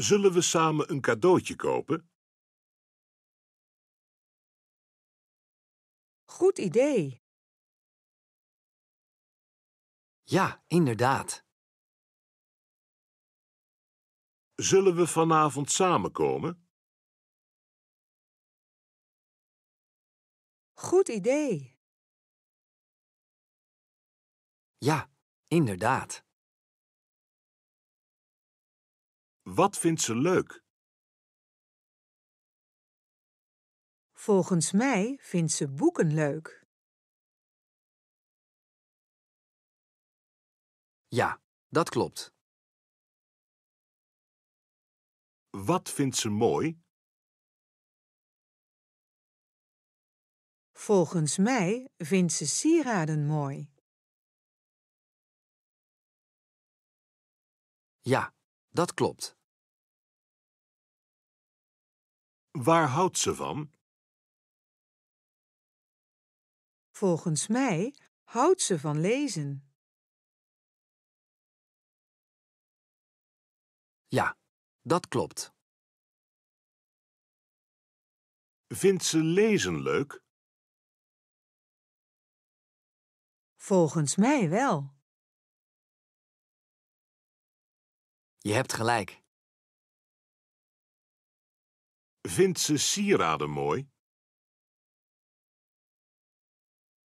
Zullen we samen een cadeautje kopen? Goed idee. Ja, inderdaad. Zullen we vanavond samenkomen? Goed idee. Ja, inderdaad. Wat vindt ze leuk? Volgens mij vindt ze boeken leuk. Ja, dat klopt. Wat vindt ze mooi? Volgens mij vindt ze sieraden mooi. Ja, dat klopt. Waar houdt ze van? Volgens mij houdt ze van lezen. Ja, dat klopt. Vindt ze lezen leuk? Volgens mij wel. Je hebt gelijk. Vindt ze sieraden mooi?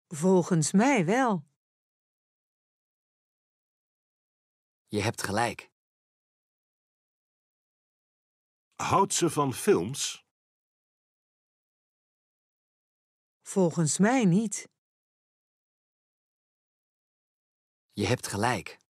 Volgens mij wel. Je hebt gelijk. Houdt ze van films? Volgens mij niet. Je hebt gelijk.